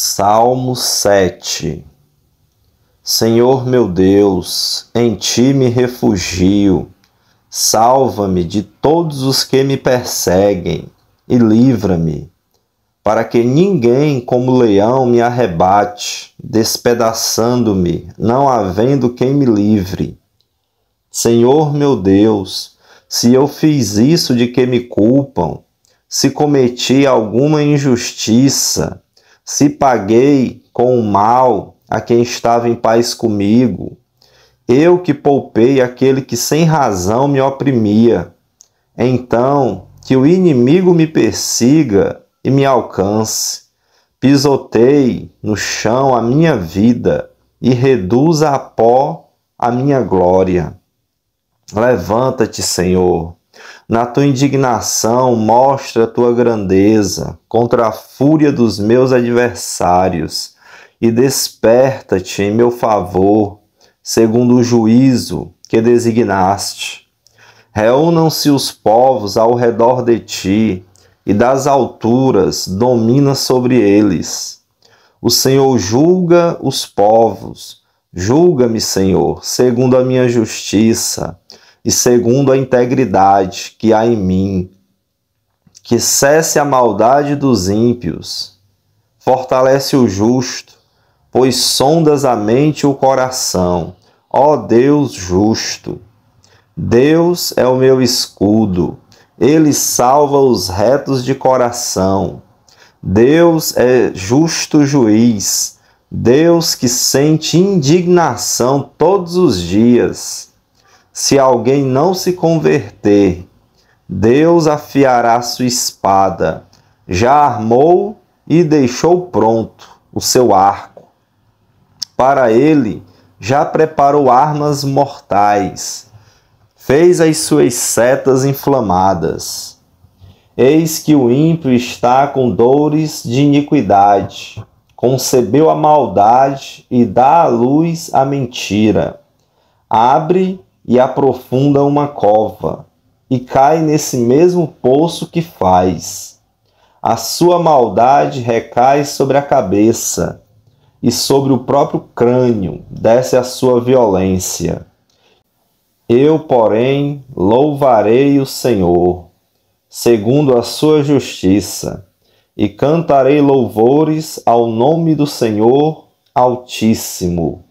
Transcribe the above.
Salmo 7 Senhor meu Deus, em ti me refugio. Salva-me de todos os que me perseguem e livra-me, para que ninguém como leão me arrebate, despedaçando-me, não havendo quem me livre. Senhor meu Deus, se eu fiz isso de que me culpam, se cometi alguma injustiça, se paguei com o mal a quem estava em paz comigo, eu que poupei aquele que sem razão me oprimia. Então, que o inimigo me persiga e me alcance. Pisotei no chão a minha vida e reduza a pó a minha glória. Levanta-te, Senhor, na tua indignação, mostra a tua grandeza contra a fúria dos meus adversários e desperta-te em meu favor, segundo o juízo que designaste. Reúnam-se os povos ao redor de ti e das alturas domina sobre eles. O Senhor julga os povos. Julga-me, Senhor, segundo a minha justiça e segundo a integridade que há em mim. Que cesse a maldade dos ímpios, fortalece o justo, pois sondas a mente e o coração. Ó Deus justo, Deus é o meu escudo, ele salva os retos de coração. Deus é justo juiz, Deus que sente indignação todos os dias se alguém não se converter, Deus afiará sua espada. Já armou e deixou pronto o seu arco. Para ele, já preparou armas mortais. Fez as suas setas inflamadas. Eis que o ímpio está com dores de iniquidade, concebeu a maldade e dá à luz a mentira. Abre e aprofunda uma cova, e cai nesse mesmo poço que faz. A sua maldade recai sobre a cabeça, e sobre o próprio crânio desce a sua violência. Eu, porém, louvarei o Senhor, segundo a sua justiça, e cantarei louvores ao nome do Senhor Altíssimo.